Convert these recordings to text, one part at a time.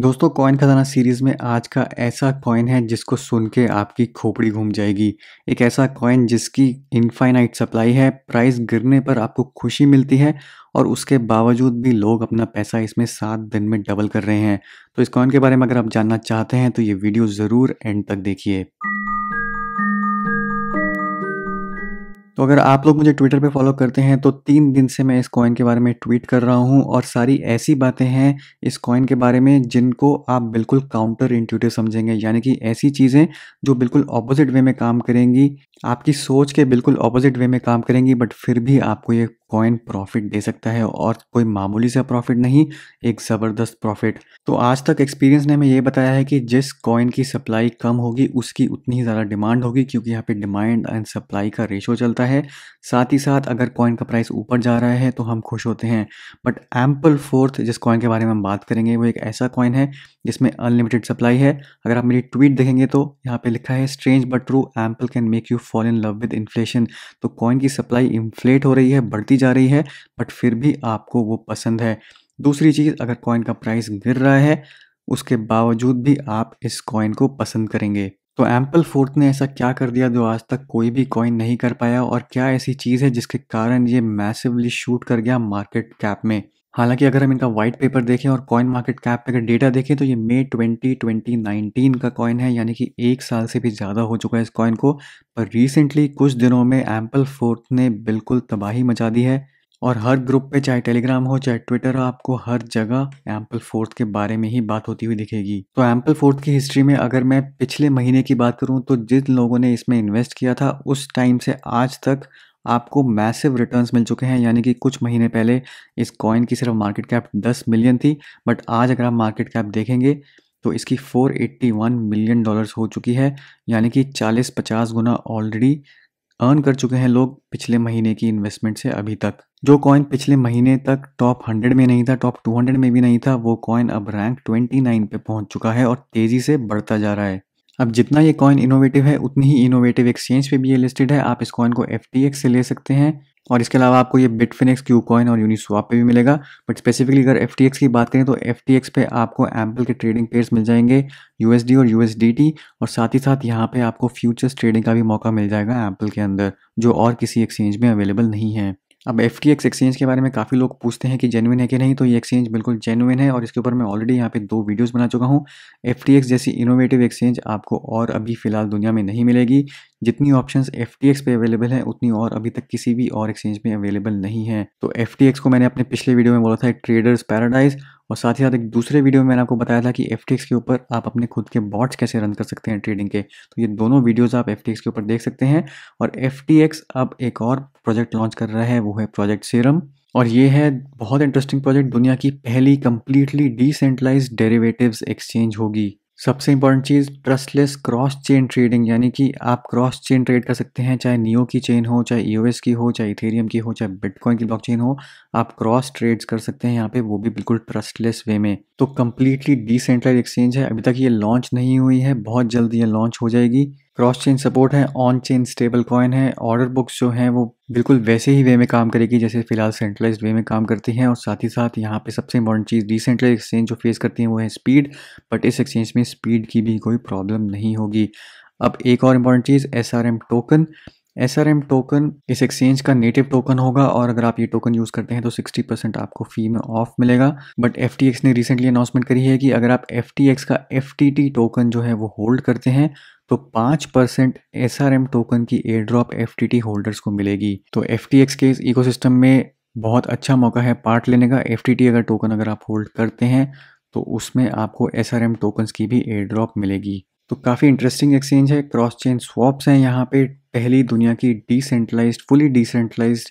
दोस्तों कॉइन खजाना सीरीज़ में आज का ऐसा कॉइन है जिसको सुन के आपकी खोपड़ी घूम जाएगी एक ऐसा कॉइन जिसकी इनफाइनाइट सप्लाई है प्राइस गिरने पर आपको खुशी मिलती है और उसके बावजूद भी लोग अपना पैसा इसमें सात दिन में डबल कर रहे हैं तो इस कॉइन के बारे में अगर आप जानना चाहते हैं तो ये वीडियो ज़रूर एंड तक देखिए तो अगर आप लोग मुझे ट्विटर पे फॉलो करते हैं तो तीन दिन से मैं इस कॉइन के बारे में ट्वीट कर रहा हूँ और सारी ऐसी बातें हैं इस कॉइन के बारे में जिनको आप बिल्कुल काउंटर इंट्यूटिव समझेंगे यानी कि ऐसी चीज़ें जो बिल्कुल ऑपोजिट वे में काम करेंगी आपकी सोच के बिल्कुल ऑपोजिट वे में काम करेंगी बट फिर भी आपको ये कॉइन प्रॉफिट दे सकता है और कोई मामूली सा प्रॉफिट नहीं एक ज़बरदस्त प्रॉफिट तो आज तक एक्सपीरियंस ने हमें यह बताया है कि जिस कॉइन की सप्लाई कम होगी उसकी उतनी ही ज़्यादा डिमांड होगी क्योंकि यहाँ पे डिमांड एंड सप्लाई का रेशो चलता है साथ ही साथ अगर कॉइन का प्राइस ऊपर जा रहा है तो हम खुश होते हैं बट एम्पल फोर्थ जिस कॉइन के बारे में हम बात करेंगे वो एक ऐसा कॉइन है जिसमें अनलिमिटेड सप्लाई है अगर आप मेरी ट्वीट देखेंगे तो यहाँ पे लिखा है strange but true ample can make you fall in love with inflation तो कॉइन की सप्लाई इन्फ्लेट हो रही है बढ़ती जा रही है बट फिर भी आपको वो पसंद है दूसरी चीज़ अगर कॉइन का प्राइस गिर रहा है उसके बावजूद भी आप इस कॉइन को पसंद करेंगे तो एम्पल फोर्थ ने ऐसा क्या कर दिया जो आज तक कोई भी कॉइन नहीं कर पाया और क्या ऐसी चीज़ है जिसके कारण ये मैसिवली शूट कर गया मार्केट कैप में हालांकि अगर हम इनका व्हाइट पेपर देखें और कॉइन मार्केट कैप पे अगर डेटा देखें तो ये मे 2019 का कॉइन है यानी कि एक साल से भी ज़्यादा हो चुका है इस कॉइन को पर रिसेंटली कुछ दिनों में एम्पल फोर्थ ने बिल्कुल तबाही मचा दी है और हर ग्रुप पे चाहे टेलीग्राम हो चाहे ट्विटर हो आपको हर जगह एम्पल फोर्थ के बारे में ही बात होती हुई दिखेगी तो एम्पल फोर्थ की हिस्ट्री में अगर मैं पिछले महीने की बात करूँ तो जिन लोगों ने इसमें इन्वेस्ट किया था उस टाइम से आज तक आपको मैसिव रिटर्न्स मिल चुके हैं यानी कि कुछ महीने पहले इस कॉइन की सिर्फ मार्केट कैप 10 मिलियन थी बट आज अगर आप मार्केट कैप देखेंगे तो इसकी 481 मिलियन डॉलर्स हो चुकी है यानी कि 40-50 गुना ऑलरेडी अर्न कर चुके हैं लोग पिछले महीने की इन्वेस्टमेंट से अभी तक जो कॉइन पिछले महीने तक टॉप 100 में नहीं था टॉप 200 में भी नहीं था वो कॉइन अब रैंक 29 पे पहुंच चुका है और तेज़ी से बढ़ता जा रहा है अब जितना ये कॉइन इनोवेटिव है उतनी ही इनोवेटिव एक्सचेंज पे भी ये लिस्टेड है आप इस कॉइन को एफ से ले सकते हैं और इसके अलावा आपको ये बिटफिनिक्स क्यू कॉइन और यूनिस्वाप पे भी मिलेगा बट स्पेसिफिकली अगर एफ की बात करें तो एफ पे आपको एम्पल के ट्रेडिंग पेयर्स मिल जाएंगे यू और यू और साथ ही साथ यहाँ पे आपको फ्यूचर्स ट्रेडिंग का भी मौका मिल जाएगा एम्पल के अंदर जो और किसी एक्सचेंज में अवेलेबल नहीं है अब एफ टी एक्स एक्सचेंज के बारे में काफ़ी लोग पूछते हैं कि जेनुइन है कि नहीं तो ये एक्सचेंज बिल्कुल जेनुइन है और इसके ऊपर मैं ऑलरेडी यहाँ पे दो वीडियोस बना चुका हूँ एफ टी एक्स जैसी इनोवेटिव एक्सचेंज आपको और अभी फ़िलहाल दुनिया में नहीं मिलेगी जितनी ऑप्शंस एफ टी एक्स पे अवेलेबल है उतनी और अभी तक किसी भी और एक्सचेंज में अवेलेबल नहीं है तो एफ टी एक्स को मैंने अपने पिछले वीडियो में बोला था ट्रेडर्स पैराडाइज़ और साथ ही साथ एक दूसरे वीडियो में मैंने आपको बताया था कि एफ के ऊपर आप अपने खुद के बॉट्स कैसे रन कर सकते हैं ट्रेडिंग के तो ये दोनों वीडियोज़ आप एफ के ऊपर देख सकते हैं और एफ अब एक और प्रोजेक्ट लॉन्च कर रहा है वो है प्रोजेक्ट सीरम और ये है बहुत इंटरेस्टिंग प्रोजेक्ट दुनिया की पहली कम्प्लीटली डिसेंट्रलाइज डेरिवेटिव्स एक्सचेंज होगी सबसे इंपॉर्टेंट चीज़ ट्रस्टलेस क्रॉस चेन ट्रेडिंग यानी कि आप क्रॉस चेन ट्रेड कर सकते हैं चाहे नियो की चेन हो चाहे ई e की हो चाहे इथेरियम की हो चाहे बिटकॉइन की ब्लॉकचेन हो आप क्रॉस ट्रेड्स कर सकते हैं यहाँ पे वो भी बिल्कुल ट्रस्टलेस वे में तो कम्प्लीटली डिसेंट्रलाइज एक्सचेंज है अभी तक ये लॉन्च नहीं हुई है बहुत जल्द ये लॉन्च हो जाएगी क्रॉस चेन सपोर्ट है ऑन चेन स्टेबल कॉइन है ऑर्डर बुक्स जो हैं वो बिल्कुल वैसे ही वे में काम करेगी जैसे फिलहाल सेंट्रलाइज वे में काम करती हैं और साथ ही साथ यहाँ पे सबसे इंपॉर्टेंट चीज़ डिसेंट्रलाइज एक्सचेंज जो फेस करती हैं वो है स्पीड बट इस एक्सचेंज में स्पीड की भी कोई प्रॉब्लम नहीं होगी अब एक और इम्पॉर्टेंट चीज़ एस टोकन एस टोकन इस एक्सचेंज का नेटिव टोकन होगा और अगर आप ये टोकन यूज़ करते हैं तो 60 परसेंट आपको फी में ऑफ मिलेगा बट एफ ने रिसेंटली अनाउंसमेंट करी है कि अगर आप एफ का एफ टोकन जो है वो होल्ड करते हैं तो पांच percent S R M token की एयर ड्रॉप एफ होल्डर्स को मिलेगी तो एफ टी एक्स के इस सिस्टम में बहुत अच्छा मौका है पार्ट लेने का एफ टी टी अगर टोकन अगर आप होल्ड करते हैं तो उसमें आपको एस आर एम टोकन की भी एयर ड्रॉप मिलेगी तो काफ़ी इंटरेस्टिंग एक्सचेंज है क्रॉस चेन स्वॉप्स हैं यहाँ पे पहली दुनिया की decentralize fully decentralize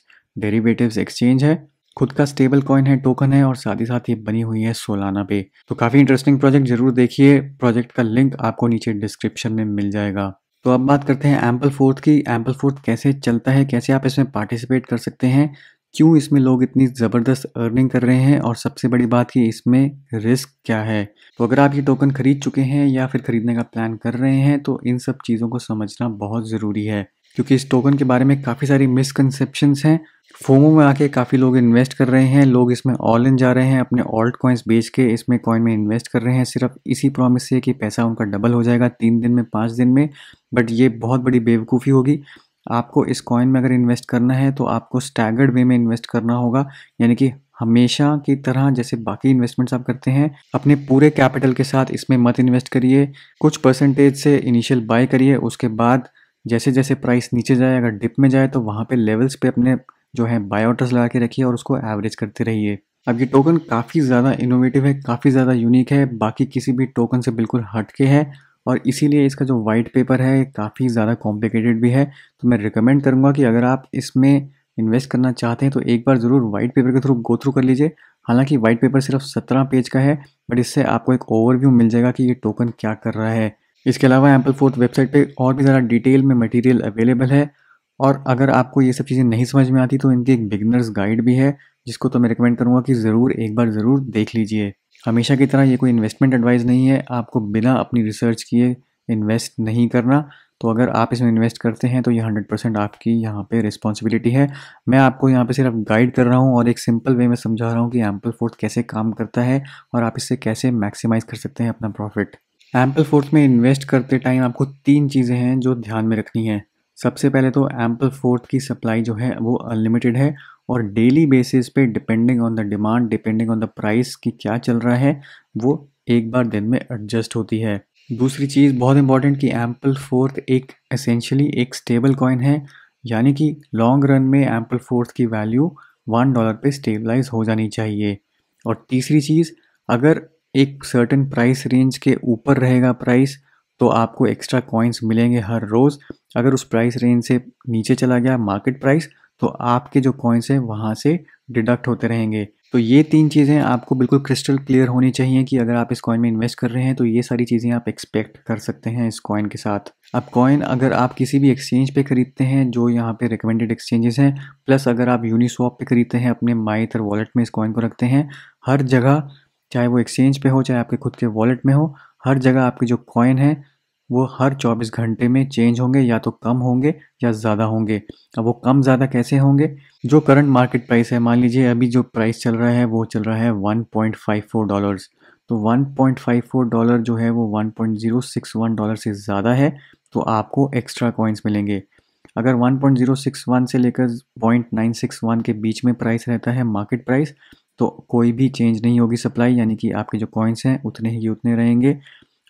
derivative exchange है खुद का स्टेबल कॉइन है टोकन है और साथ ही साथ ये बनी हुई है सोलाना पे तो काफ़ी इंटरेस्टिंग प्रोजेक्ट जरूर देखिए प्रोजेक्ट का लिंक आपको नीचे डिस्क्रिप्शन में मिल जाएगा तो अब बात करते हैं एम्पल फोर्थ की एम्पल फोर्थ कैसे चलता है कैसे आप इसमें पार्टिसिपेट कर सकते हैं क्यों इसमें लोग इतनी ज़बरदस्त अर्निंग कर रहे हैं और सबसे बड़ी बात कि इसमें रिस्क क्या है तो अगर आप ये टोकन खरीद चुके हैं या फिर खरीदने का प्लान कर रहे हैं तो इन सब चीज़ों को समझना बहुत ज़रूरी है क्योंकि इस टोकन के बारे में काफ़ी सारी मिसकनसेप्शंस हैं फोमो में आके काफ़ी लोग इन्वेस्ट कर रहे हैं लोग इसमें ऑल इन जा रहे हैं अपने ऑल्ट कॉइन्स बेच के इसमें कॉइन में इन्वेस्ट कर रहे हैं सिर्फ इसी प्रॉमिस से कि पैसा उनका डबल हो जाएगा तीन दिन में पाँच दिन में बट ये बहुत बड़ी बेवकूफ़ी होगी आपको इस कॉइन में अगर इन्वेस्ट करना है तो आपको स्टैगर्ड वे में इन्वेस्ट करना होगा यानी कि हमेशा की तरह जैसे बाकी इन्वेस्टमेंट्स आप करते हैं अपने पूरे कैपिटल के साथ इसमें मत इन्वेस्ट करिए कुछ परसेंटेज से इनिशियल बाय करिए उसके बाद जैसे जैसे प्राइस नीचे जाए अगर डिप में जाए तो वहाँ पे लेवल्स पे अपने जो है बायोटर्स लगा के रखिए और उसको एवरेज करते रहिए अब ये टोकन काफ़ी ज़्यादा इनोवेटिव है काफ़ी ज़्यादा यूनिक है बाकी किसी भी टोकन से बिल्कुल हटके है और इसीलिए इसका जो वाइट पेपर है काफ़ी ज़्यादा कॉम्प्लिकेटेड भी है तो मैं रिकमेंड करूँगा कि अगर आप इसमें इन्वेस्ट करना चाहते हैं तो एक बार ज़रूर वाइट पेपर के थ्रू गो थ्रू कर लीजिए हालांकि वाइट पेपर सिर्फ सत्रह पेज का है बट इससे आपको एक ओवरव्यू मिल जाएगा कि ये टोकन क्या कर रहा है इसके अलावा एम्पल फोर्थ वेबसाइट पे और भी ज़्यादा डिटेल में मटेरियल अवेलेबल है और अगर आपको ये सब चीज़ें नहीं समझ में आती तो इनकी एक बिगनर्स गाइड भी है जिसको तो मैं रिकमेंड करूँगा कि ज़रूर एक बार ज़रूर देख लीजिए हमेशा की तरह ये कोई इन्वेस्टमेंट एडवाइस नहीं है आपको बिना अपनी रिसर्च किए इन्वेस्ट नहीं करना तो अगर आप इसमें इन्वेस्ट करते हैं तो ये हंड्रेड परसेंट आपकी यहाँ पे रिस्पॉन्सिबिलिटी है मैं आपको यहाँ पे सिर्फ गाइड कर रहा हूँ और एक सिंपल वे में समझा रहा हूँ कि एम्पल फोर्थ कैसे काम करता है और आप इससे कैसे मैक्सिमाइज कर सकते हैं अपना प्रॉफिट एम्पल फोर्थ में इन्वेस्ट करते टाइम आपको तीन चीज़ें हैं जो ध्यान में रखनी है सबसे पहले तो एम्पल फोर्थ की सप्लाई जो है वो अनलिमिटेड है और डेली बेसिस पे depending on the demand depending on the price की क्या चल रहा है वो एक बार दिन में एडजस्ट होती है दूसरी चीज़ बहुत इंपॉर्टेंट कि एम्पल फोर्थ एक एसेंशली एक स्टेबल कॉइन है यानी कि लॉन्ग रन में एम्पल फोर्थ की वैल्यू वन डॉलर पे स्टेबलाइज हो जानी चाहिए और तीसरी चीज़ अगर एक सर्टन प्राइस रेंज के ऊपर रहेगा प्राइस तो आपको एक्स्ट्रा कॉइन्स मिलेंगे हर रोज़ अगर उस प्राइस रेंज से नीचे चला गया मार्केट प्राइस तो आपके जो कॉइन्स हैं वहाँ से डिडक्ट होते रहेंगे तो ये तीन चीज़ें आपको बिल्कुल क्रिस्टल क्लियर होनी चाहिए कि अगर आप इस कॉइन में इन्वेस्ट कर रहे हैं तो ये सारी चीज़ें आप एक्सपेक्ट कर सकते हैं इस कॉइन के साथ अब कॉइन अगर आप किसी भी एक्सचेंज पे खरीदते हैं जो यहाँ पे रिकमेंडेड एक्सचेंजेस हैं प्लस अगर आप यूनिसॉप पे खरीदते हैं अपने माइथर वॉलेट में इस कॉइन को रखते हैं हर जगह चाहे वो एक्सचेंज पे हो चाहे आपके खुद के वॉलेट में हो हर जगह आपके जो कॉइन हैं वो हर 24 घंटे में चेंज होंगे या तो कम होंगे या ज़्यादा होंगे अब वो कम ज़्यादा कैसे होंगे जो करंट मार्केट प्राइस है मान लीजिए अभी जो प्राइस चल रहा है वो चल रहा है 1.54 डॉलर्स तो 1.54 डॉलर जो है वो 1.061 डॉलर से ज़्यादा है तो आपको एक्स्ट्रा कॉइन्स मिलेंगे अगर 1.061 से लेकर 0.961 के बीच में प्राइस रहता है मार्केट प्राइस तो कोई भी चेंज नहीं होगी सप्लाई यानी कि आपके जो कॉइन्स हैं उतने ही उतने रहेंगे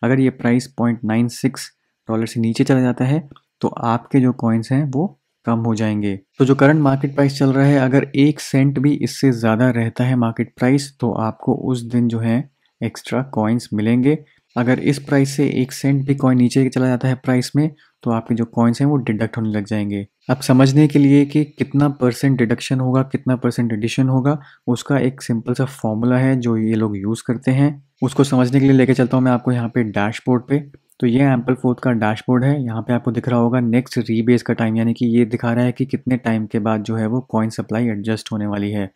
अगर ये price point nine six dollar से नीचे चला जाता है तो आपके जो कॉइन्स हैं वो कम हो जाएंगे तो जो करंट मार्केट प्राइस चल रहा है अगर एक सेंट भी इससे ज़्यादा रहता है मार्केट प्राइस तो आपको उस दिन जो है एक्स्ट्रा कॉइन्स मिलेंगे अगर इस प्राइस से एक सेंट भी कॉइन नीचे चला जाता है प्राइस में तो आपके जो कॉइन्स हैं वो डिडक्ट होने लग जाएंगे अब समझने के लिए कि कितना परसेंट डिडक्शन होगा कितना परसेंट एडिशन होगा उसका एक सिंपल सा फॉर्मूला है जो ये लोग यूज़ करते हैं उसको समझने के लिए लेके चलता हूँ मैं आपको यहाँ पे डैशबोर्ड पे तो ये एम्पल फोर्थ का डैशबोर्ड है यहाँ पे आपको दिख रहा होगा नेक्स्ट रीबेस का टाइम यानी कि ये दिखा रहा है कि कितने टाइम के बाद जो है वो कॉइन सप्लाई एडजस्ट होने वाली है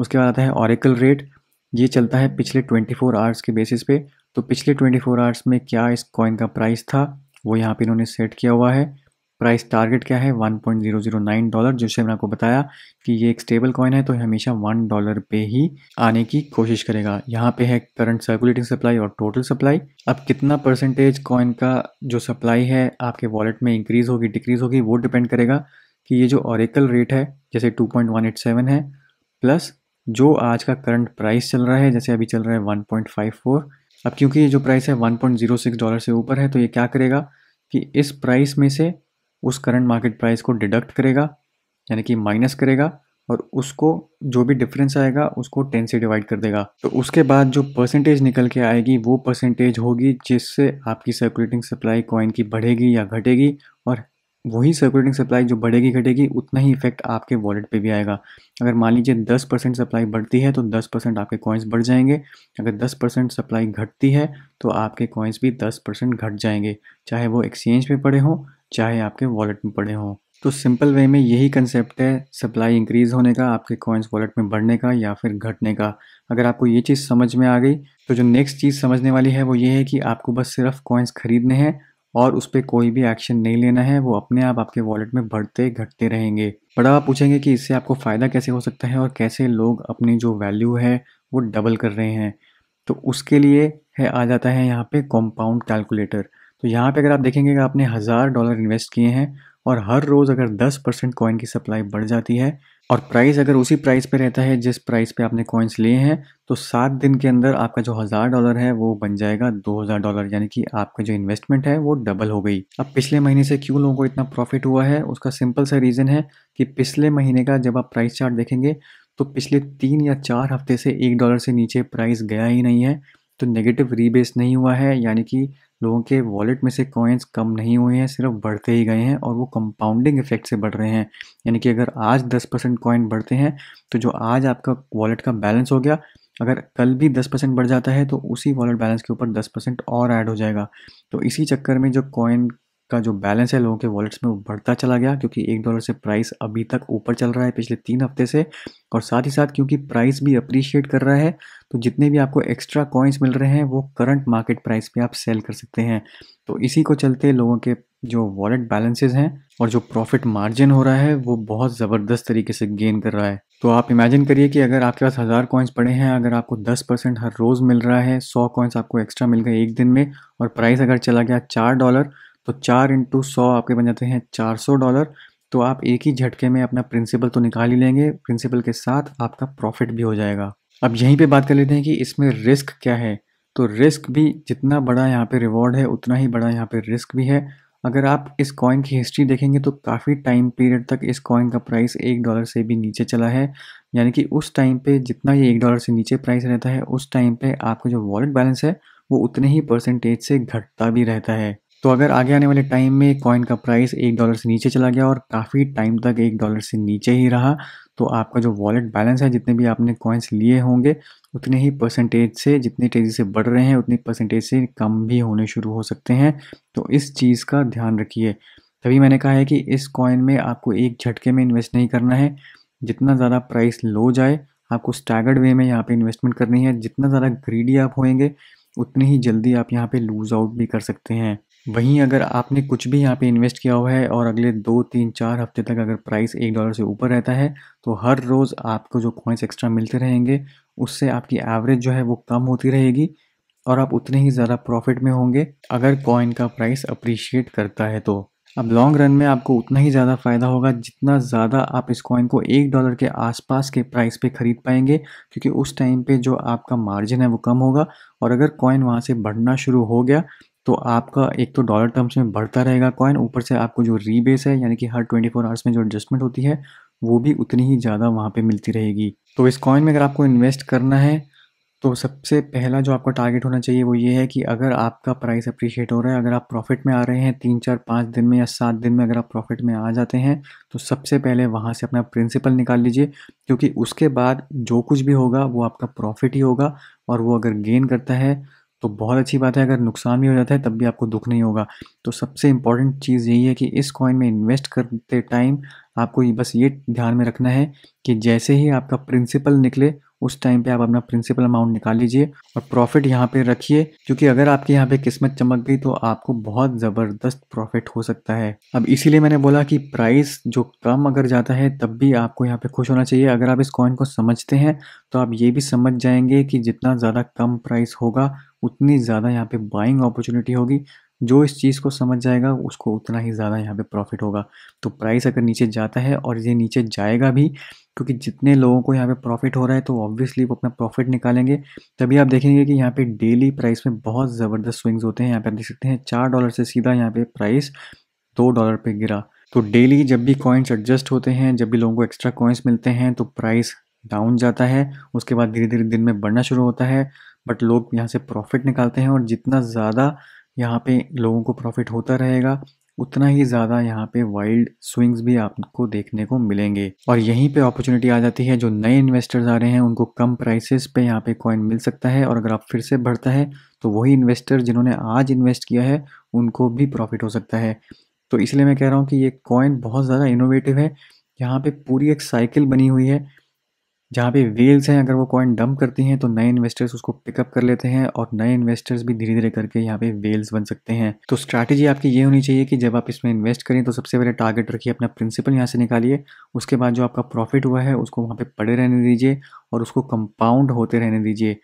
उसके बाद आता है ऑरिकल रेट ये चलता है पिछले 24 आवर्स के बेसिस पे तो पिछले 24 आवर्स में क्या इस कॉइन का प्राइस था वो यहाँ पे इन्होंने सेट किया हुआ है प्राइस टारगेट क्या है 1.009 डॉलर जो मैंने आपको बताया कि ये एक स्टेबल कॉइन है तो हमेशा वन डॉलर पे ही आने की कोशिश करेगा यहाँ पे है करंट सर्कुलेटिंग सप्लाई और टोटल सप्लाई अब कितना परसेंटेज कॉइन का जो सप्लाई है आपके वॉलेट में इंक्रीज़ होगी डिक्रीज़ होगी वो डिपेंड करेगा कि ये जो ऑरिकल रेट है जैसे टू है प्लस जो आज का करंट प्राइस चल रहा है जैसे अभी चल रहा है वन अब क्योंकि ये जो प्राइस है 1.06 डॉलर से ऊपर है तो ये क्या करेगा कि इस प्राइस में से उस करंट मार्केट प्राइस को डिडक्ट करेगा यानी कि माइनस करेगा और उसको जो भी डिफरेंस आएगा उसको टेन से डिवाइड कर देगा तो उसके बाद जो परसेंटेज निकल के आएगी वो परसेंटेज होगी जिससे आपकी सर्कुलेटिंग सप्लाई कॉइन की बढ़ेगी या घटेगी और वही सर्कुलेटिंग सप्लाई जो बढ़ेगी घटेगी उतना ही इफेक्ट आपके वॉलेट पे भी आएगा अगर मान लीजिए 10 परसेंट सप्लाई बढ़ती है तो 10 परसेंट आपके कॉइन्स बढ़ जाएंगे अगर 10 परसेंट सप्लाई घटती है तो आपके कॉइन्स भी 10 परसेंट घट जाएंगे चाहे वो एक्सचेंज में पड़े हों चाहे आपके वॉलेट में पड़े हों तो सिंपल वे में यही कंसेप्ट है सप्लाई इंक्रीज़ होने का आपके कॉइन्स वॉलेट में बढ़ने का या फिर घटने का अगर आपको ये चीज़ समझ में आ गई तो जो नेक्स्ट चीज़ समझने वाली है वो ये है कि आपको बस सिर्फ कॉइन्स खरीदने हैं और उस पर कोई भी एक्शन नहीं लेना है वो अपने आप आपके वॉलेट में बढ़ते घटते रहेंगे बड़ा आप पूछेंगे कि इससे आपको फ़ायदा कैसे हो सकता है और कैसे लोग अपनी जो वैल्यू है वो डबल कर रहे हैं तो उसके लिए है आ जाता है यहाँ पे कॉम्पाउंड कैलकुलेटर तो यहाँ पे अगर आप देखेंगे कि आपने हज़ार डॉलर इन्वेस्ट किए हैं और हर रोज़ अगर दस परसेंट कॉइन की सप्लाई बढ़ जाती है और प्राइस अगर उसी प्राइस पे रहता है जिस प्राइस पे आपने कॉइन्स लिए हैं तो सात दिन के अंदर आपका जो हज़ार डॉलर है वो बन जाएगा दो हज़ार डॉलर यानी कि आपका जो इन्वेस्टमेंट है वो डबल हो गई अब पिछले महीने से क्यों लोगों को इतना प्रॉफिट हुआ है उसका सिंपल सा रीज़न है कि पिछले महीने का जब आप प्राइस चार्ट देखेंगे तो पिछले तीन या चार हफ्ते से एक डॉलर से नीचे प्राइस गया ही नहीं है तो नेगेटिव रीबेस नहीं हुआ है यानी कि लोगों के वॉलेट में से कॉइन्स कम नहीं हुए हैं सिर्फ बढ़ते ही गए हैं और वो कंपाउंडिंग इफेक्ट से बढ़ रहे हैं यानी कि अगर आज 10 परसेंट कॉइन बढ़ते हैं तो जो आज आपका वॉलेट का बैलेंस हो गया अगर कल भी 10 परसेंट बढ़ जाता है तो उसी वॉलेट बैलेंस के ऊपर 10 परसेंट और ऐड हो जाएगा तो इसी चक्कर में जो कॉइन का जो बैलेंस है लोगों के वॉलेट्स में वो बढ़ता चला गया क्योंकि एक डॉलर से प्राइस अभी तक ऊपर चल रहा है पिछले तीन हफ्ते से और साथ ही साथ क्योंकि प्राइस भी अप्रिशिएट कर रहा है तो जितने भी आपको एक्स्ट्रा कॉइन्स मिल रहे हैं वो करंट मार्केट प्राइस पे आप सेल कर सकते हैं तो इसी को चलते लोगों के जो वॉलेट बैलेंसेज हैं और जो प्रॉफिट मार्जिन हो रहा है वो बहुत ज़बरदस्त तरीके से गेन कर रहा है तो आप इमेजिन करिए कि अगर आपके पास हज़ार कॉइन्स पड़े हैं अगर आपको दस परसेंट हर रोज़ मिल रहा है सौ कॉइन्स आपको एक्स्ट्रा मिल गए एक दिन में और प्राइस अगर चला गया चार डॉलर तो चार इंटू सौ आपके बन जाते हैं चार सौ डॉलर तो आप एक ही झटके में अपना प्रिंसिपल तो निकाल ही लेंगे प्रिंसिपल के साथ आपका प्रॉफिट भी हो जाएगा अब यहीं पे बात कर लेते हैं कि इसमें रिस्क क्या है तो रिस्क भी जितना बड़ा यहाँ पे रिवॉर्ड है उतना ही बड़ा यहाँ पे रिस्क भी है अगर आप इस कॉइन की हिस्ट्री देखेंगे तो काफ़ी टाइम पीरियड तक इस कॉइन का प्राइस एक डॉलर से भी नीचे चला है यानी कि उस टाइम पे जितना ये एक डॉलर से नीचे प्राइस रहता है उस टाइम पे आपका जो वॉलेट बैलेंस है वो उतने ही परसेंटेज से घटता भी रहता है तो अगर आगे आने वाले टाइम में कॉइन का प्राइस एक डॉलर से नीचे चला गया और काफ़ी टाइम तक एक डॉलर से नीचे ही रहा तो आपका जो वॉलेट बैलेंस है जितने भी आपने कॉइन्स लिए होंगे उतने ही परसेंटेज से जितने तेज़ी से बढ़ रहे हैं उतनी परसेंटेज से कम भी होने शुरू हो सकते हैं तो इस चीज़ का ध्यान रखिए तभी मैंने कहा है कि इस कॉइन में आपको एक झटके में इन्वेस्ट नहीं करना है जितना ज़्यादा प्राइस लो जाए आपको स्टैगर्ड वे में यहाँ पे इन्वेस्टमेंट करनी है जितना ज़्यादा ग्रीडी आप होएंगे उतनी ही जल्दी आप यहाँ पे लूज़ आउट भी कर सकते हैं वहीं अगर आपने कुछ भी यहाँ पे इन्वेस्ट किया हुआ है और अगले दो तीन चार हफ्ते तक अगर प्राइस एक डॉलर से ऊपर रहता है तो हर रोज़ आपको जो कॉइन्स एक्स्ट्रा मिलते रहेंगे उससे आपकी एवरेज जो है वो कम होती रहेगी और आप उतने ही ज़्यादा प्रॉफिट में होंगे अगर कॉइन का प्राइस अप्रिशिएट करता है तो अब लॉन्ग रन में आपको उतना ही ज़्यादा फ़ायदा होगा जितना ज़्यादा आप इस कॉइन को एक डॉलर के आसपास के प्राइस पे ख़रीद पाएंगे क्योंकि उस टाइम पे जो आपका मार्जिन है वो कम होगा और अगर कॉइन वहाँ से बढ़ना शुरू हो गया तो आपका एक तो डॉलर टर्म्स में बढ़ता रहेगा कॉइन ऊपर से आपको जो रीबेस है यानी कि हर 24 आवर्स में जो एडजस्टमेंट होती है वो भी उतनी ही ज़्यादा वहाँ पे मिलती रहेगी तो इस कॉइन में अगर आपको इन्वेस्ट करना है तो सबसे पहला जो आपका टारगेट होना चाहिए वो ये है कि अगर आपका प्राइस अप्रिशिएट हो रहा है अगर आप प्रॉफिट में आ रहे हैं तीन चार पाँच दिन में या सात दिन में अगर आप प्रॉफिट में आ जाते हैं तो सबसे पहले वहाँ से अपना प्रिंसिपल निकाल लीजिए क्योंकि उसके बाद जो कुछ भी होगा वो आपका प्रॉफिट ही होगा और वो अगर गेन करता है तो बहुत अच्छी बात है अगर नुकसान भी हो जाता है तब भी आपको दुख नहीं होगा तो सबसे इम्पॉर्टेंट चीज़ यही है कि इस कॉइन में इन्वेस्ट करते टाइम आपको बस ये ध्यान में रखना है कि जैसे ही आपका प्रिंसिपल निकले उस टाइम पे आप अपना प्रिंसिपल अमाउंट निकाल लीजिए और प्रॉफिट यहाँ पे रखिए क्योंकि अगर आपके यहाँ पे किस्मत चमक गई तो आपको बहुत ज़बरदस्त प्रॉफिट हो सकता है अब इसीलिए मैंने बोला कि प्राइस जो कम अगर जाता है तब भी आपको यहाँ पे खुश होना चाहिए अगर आप इस कॉइन को समझते हैं तो आप ये भी समझ जाएंगे कि जितना ज़्यादा कम प्राइस होगा उतनी ज़्यादा यहाँ पे बाइंग अपॉर्चुनिटी होगी जो इस चीज़ को समझ जाएगा उसको उतना ही ज़्यादा यहाँ पे प्रॉफिट होगा तो प्राइस अगर नीचे जाता है और ये नीचे जाएगा भी क्योंकि जितने लोगों को यहाँ पे प्रॉफिट हो रहा है तो ऑब्वियसली वो अपना प्रॉफिट निकालेंगे तभी आप देखेंगे कि यहाँ पे डेली प्राइस में बहुत ज़बरदस्त स्विंग्स होते हैं यहाँ पे आप देख सकते हैं चार डॉलर से सीधा यहाँ पे प्राइस दो डॉलर पे गिरा तो डेली जब भी कॉइन्स एडजस्ट होते हैं जब भी लोगों को एक्स्ट्रा कॉइन्स मिलते हैं तो प्राइस डाउन जाता है उसके बाद धीरे धीरे दिन में बढ़ना शुरू होता है बट लोग यहाँ से प्रॉफिट निकालते हैं और जितना ज़्यादा यहाँ पे लोगों को प्रॉफिट होता रहेगा उतना ही ज़्यादा यहाँ पे वाइल्ड स्विंग्स भी आपको देखने को मिलेंगे और यहीं पे अपॉर्चुनिटी आ जाती है जो नए इन्वेस्टर्स आ रहे हैं उनको कम प्राइसेस पे यहाँ पे कॉइन मिल सकता है और अगर आप फिर से बढ़ता है तो वही इन्वेस्टर जिन्होंने आज इन्वेस्ट किया है उनको भी प्रॉफिट हो सकता है तो इसलिए मैं कह रहा हूँ कि ये कॉइन बहुत ज़्यादा इनोवेटिव है यहाँ पे पूरी एक साइकिल बनी हुई है जहाँ पे वेल्स हैं अगर वो कॉइन डंप करती हैं तो नए इन्वेस्टर्स उसको पिकअप कर लेते हैं और नए इन्वेस्टर्स भी धीरे धीरे करके यहाँ पे वेल्स बन सकते हैं तो स्ट्रैटेजी आपकी ये होनी चाहिए कि जब आप इसमें इन्वेस्ट करें तो सबसे पहले टारगेट रखिए अपना प्रिंसिपल यहाँ से निकालिए उसके बाद जो आपका प्रॉफिट हुआ है उसको वहाँ पर पड़े रहने दीजिए और उसको कंपाउंड होते रहने दीजिए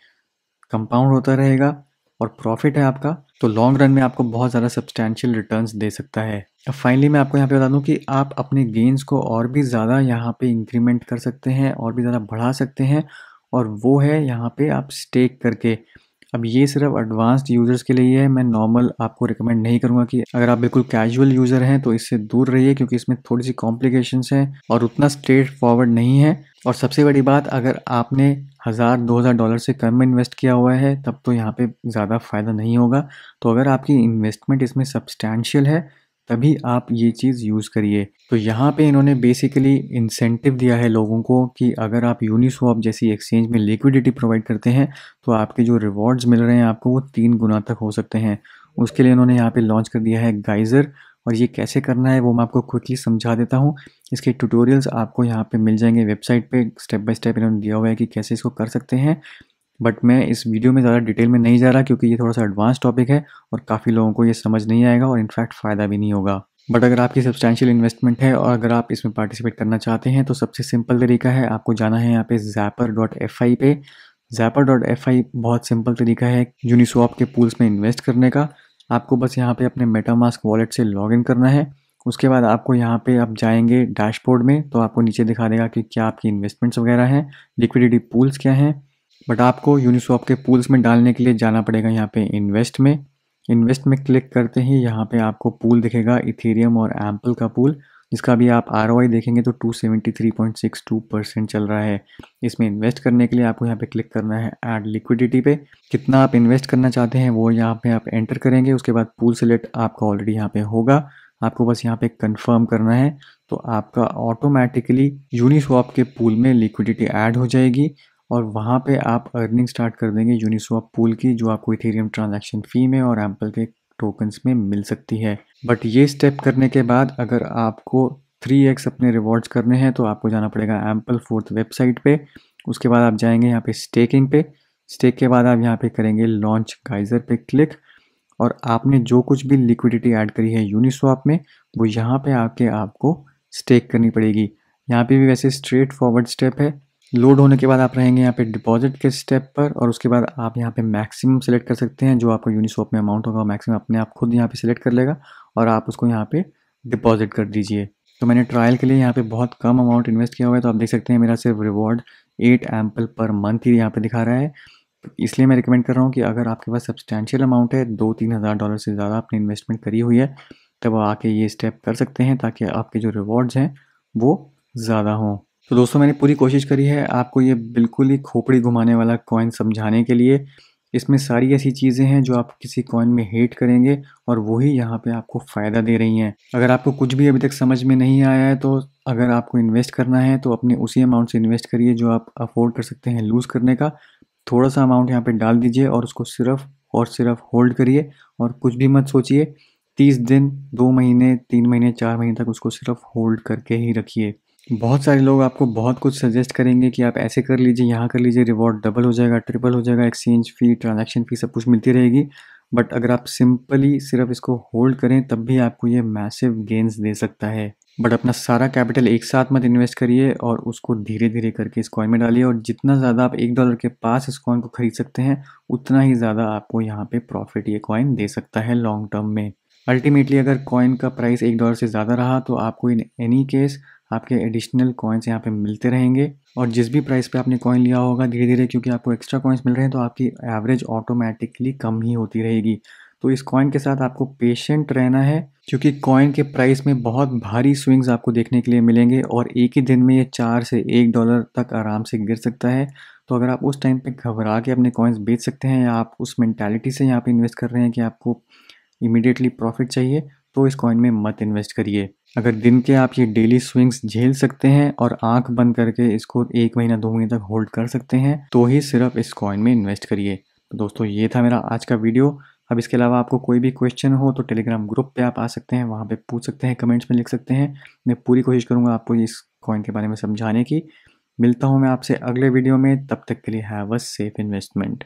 कंपाउंड होता रहेगा और प्रॉफिट है आपका तो लॉन्ग रन में आपको बहुत ज़्यादा सब्सटैंशियल रिटर्न दे सकता है अब फाइनली मैं आपको यहाँ पे बता दूँ कि आप अपने गेंस को और भी ज़्यादा यहाँ पे इंक्रीमेंट कर सकते हैं और भी ज़्यादा बढ़ा सकते हैं और वो है यहाँ पे आप स्टेक करके अब ये सिर्फ एडवांस्ड यूज़र्स के लिए है मैं नॉर्मल आपको रिकमेंड नहीं करूँगा कि अगर आप बिल्कुल कैजुअल यूज़र हैं तो इससे दूर रहिए क्योंकि इसमें थोड़ी सी कॉम्प्लिकेशन हैं और उतना स्ट्रेट फॉरवर्ड नहीं है और सबसे बड़ी बात अगर आपने हज़ार दो हज़ार डॉलर से कम में इन्वेस्ट किया हुआ है तब तो यहाँ पे ज़्यादा फ़ायदा नहीं होगा तो अगर आपकी इन्वेस्टमेंट इसमें सब्सटैंशियल है तभी आप ये चीज़ यूज़ करिए तो यहाँ पे इन्होंने बेसिकली इंसेंटिव दिया है लोगों को कि अगर आप यूनिस्वॉप जैसी एक्सचेंज में लिक्विडिटी प्रोवाइड करते हैं तो आपके जो रिवॉर्ड्स मिल रहे हैं आपको वो तीन गुना तक हो सकते हैं उसके लिए इन्होंने यहाँ पे लॉन्च कर दिया है गाइज़र और ये कैसे करना है वो मैं आपको क्विकली समझा देता हूँ इसके ट्यूटोरियल्स आपको यहाँ पे मिल जाएंगे वेबसाइट पे स्टेप बाय स्टेप इन्होंने दिया हुआ है कि कैसे इसको कर सकते हैं बट मैं इस वीडियो में ज़्यादा डिटेल में नहीं जा रहा क्योंकि ये थोड़ा सा एडवांस टॉपिक है और काफ़ी लोगों को ये समझ नहीं आएगा और इनफैक्ट फ़ायदा भी नहीं होगा बट अगर आपकी सब्सटैशियल इन्वेस्टमेंट है और अगर आप इसमें पार्टिसिपेट करना चाहते हैं तो सबसे सिंपल तरीका है आपको जाना है यहाँ पे जैपर डॉट एफ आई पे जैपर डॉट एफ आई बहुत सिंपल तरीका है यूनिसॉप के पूल्स में इन्वेस्ट करने का आपको बस यहाँ पे अपने मेटामास्क वॉलेट से लॉग इन करना है उसके बाद आपको यहाँ पे आप जाएंगे डैशबोर्ड में तो आपको नीचे दिखा देगा कि क्या आपकी इन्वेस्टमेंट्स वगैरह हैं लिक्विडिटी पूल्स क्या हैं बट आपको यूनिस्वाप के पूल्स में डालने के लिए जाना पड़ेगा यहाँ पे इन्वेस्ट में इन्वेस्ट में क्लिक करते ही यहाँ पे आपको पूल दिखेगा इथेरियम और एम्पल का पूल जिसका भी आप आर देखेंगे तो 273.62 परसेंट चल रहा है इसमें इन्वेस्ट करने के लिए आपको यहाँ पे क्लिक करना है ऐड लिक्विडिटी पे कितना आप इन्वेस्ट करना चाहते हैं वो यहाँ पे आप एंटर करेंगे उसके बाद पूल सेलेक्ट आपका ऑलरेडी यहाँ पे होगा आपको बस यहाँ पे कंफर्म करना है तो आपका ऑटोमेटिकली यूनिस्वाप के पूल में लिक्विडिटी ऐड हो जाएगी और वहाँ पे आप अर्निंग स्टार्ट कर देंगे यूनिस्वाप पूल की जो आपको इथेरियम ट्रांजैक्शन फ़ी में और एम्पल के टोकन्स में मिल सकती है बट ये स्टेप करने के बाद अगर आपको थ्री एक्स अपने रिवॉर्ड्स करने हैं तो आपको जाना पड़ेगा एम्पल फोर्थ वेबसाइट पे उसके बाद आप जाएंगे यहाँ पे स्टेकिंग पे स्टेक के बाद आप यहाँ पे करेंगे लॉन्च गाइजर पे क्लिक और आपने जो कुछ भी लिक्विडिटी ऐड करी है यूनिस्वाप में वो यहाँ पे आके आपको स्टेक करनी पड़ेगी यहाँ पे भी वैसे स्ट्रेट फॉरवर्ड स्टेप है लोड होने के बाद आप रहेंगे यहाँ पे डिपॉजिट के स्टेप पर और उसके बाद आप यहाँ पे मैक्सिमम सेलेक्ट कर सकते हैं जो आपको यूनिसॉप में अमाउंट होगा मैक्सिमम अपने आप खुद यहाँ पे सेलेक्ट कर लेगा और आप उसको यहाँ पे डिपॉजिट कर दीजिए तो मैंने ट्रायल के लिए यहाँ पे बहुत कम अमाउंट इन्वेस्ट किया हुआ है तो आप देख सकते हैं मेरा सिर्फ reward eight Ample per month ही यहाँ पर दिखा रहा है इसलिए मैं रिकमेंड कर रहा हूँ कि अगर आपके पास सब्सटैशियल अमाउंट है दो तीन हज़ार डॉलर से ज़्यादा आपने इन्वेस्टमेंट करी हुई है तब आके ये स्टेप कर सकते हैं ताकि आपके जो रिवॉर्ड्स हैं वो ज़्यादा हों तो दोस्तों मैंने पूरी कोशिश करी है आपको ये बिल्कुल ही खोपड़ी घुमाने वाला कॉइन समझाने के लिए इसमें सारी ऐसी चीज़ें हैं जो आप किसी कॉइन में हेट करेंगे और वही यहाँ पे आपको फ़ायदा दे रही हैं अगर आपको कुछ भी अभी तक समझ में नहीं आया है तो अगर आपको इन्वेस्ट करना है तो अपने उसी अमाउंट से इन्वेस्ट करिए जो आप अफोर्ड कर सकते हैं लूज़ करने का थोड़ा सा अमाउंट यहाँ पर डाल दीजिए और उसको सिर्फ और सिर्फ होल्ड करिए और कुछ भी मत सोचिए तीस दिन दो महीने तीन महीने चार महीने तक उसको सिर्फ होल्ड करके ही रखिए बहुत सारे लोग आपको बहुत कुछ सजेस्ट करेंगे कि आप ऐसे कर लीजिए यहाँ कर लीजिए रिवॉर्ड डबल हो जाएगा ट्रिपल हो जाएगा एक्सचेंज फ़ी ट्रांजैक्शन फ़ी सब कुछ मिलती रहेगी बट अगर आप सिंपली सिर्फ इसको होल्ड करें तब भी आपको ये मैसिव गेंस दे सकता है बट अपना सारा कैपिटल एक साथ मत इन्वेस्ट करिए और उसको धीरे धीरे करके इस कॉइन में डालिए और जितना ज़्यादा आप एक डॉलर के पास इस कॉइन को खरीद सकते हैं उतना ही ज़्यादा आपको यहाँ पे प्रॉफिट ये कॉइन दे सकता है लॉन्ग टर्म में अल्टीमेटली अगर कॉइन का प्राइस एक डॉलर से ज़्यादा रहा तो आपको इन एनी केस आपके एडिशनल कॉइन्स यहाँ पे मिलते रहेंगे और जिस भी प्राइस पे आपने कॉइन लिया होगा धीरे धीरे क्योंकि आपको एक्स्ट्रा कॉइन्स मिल रहे हैं तो आपकी एवरेज ऑटोमेटिकली कम ही होती रहेगी तो इस कॉइन के साथ आपको पेशेंट रहना है क्योंकि कॉइन के प्राइस में बहुत भारी स्विंग्स आपको देखने के लिए मिलेंगे और एक ही दिन में ये चार से एक डॉलर तक आराम से गिर सकता है तो अगर आप उस टाइम पे घबरा के अपने कॉइन्स बेच सकते हैं या आप उस मैंटेलिटी से यहाँ पे इन्वेस्ट कर रहे हैं कि आपको इमिडिएटली प्रॉफिट चाहिए तो इस कॉइन में मत इन्वेस्ट करिए अगर दिन के आप ये डेली स्विंग्स झेल सकते हैं और आंख बंद करके इसको एक महीना दो महीने तक होल्ड कर सकते हैं तो ही सिर्फ इस कॉइन में इन्वेस्ट करिए तो दोस्तों ये था मेरा आज का वीडियो अब इसके अलावा आपको कोई भी क्वेश्चन हो तो टेलीग्राम ग्रुप पे आप आ सकते हैं वहाँ पे पूछ सकते हैं कमेंट्स में लिख सकते हैं मैं पूरी कोशिश करूँगा आपको इस कॉइन के बारे में समझाने की मिलता हूँ मैं आपसे अगले वीडियो में तब तक के लिए हैव अ सेफ इन्वेस्टमेंट